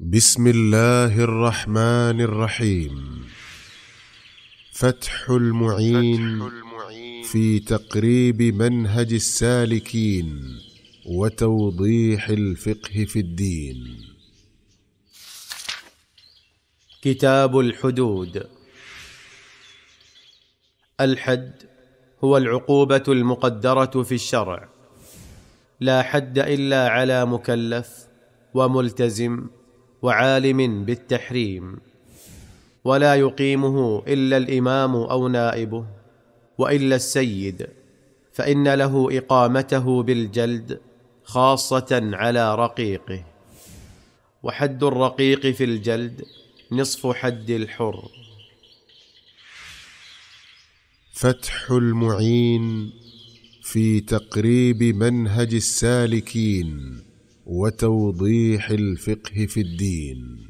بسم الله الرحمن الرحيم فتح المعين, فتح المعين في تقريب منهج السالكين وتوضيح الفقه في الدين كتاب الحدود الحد هو العقوبه المقدره في الشرع لا حد الا على مكلف وملتزم وعالم بالتحريم ولا يقيمه الا الامام او نائبه والا السيد فان له اقامته بالجلد خاصه على رقيقه وحد الرقيق في الجلد نصف حد الحر فتح المعين في تقريب منهج السالكين وتوضيح الفقه في الدين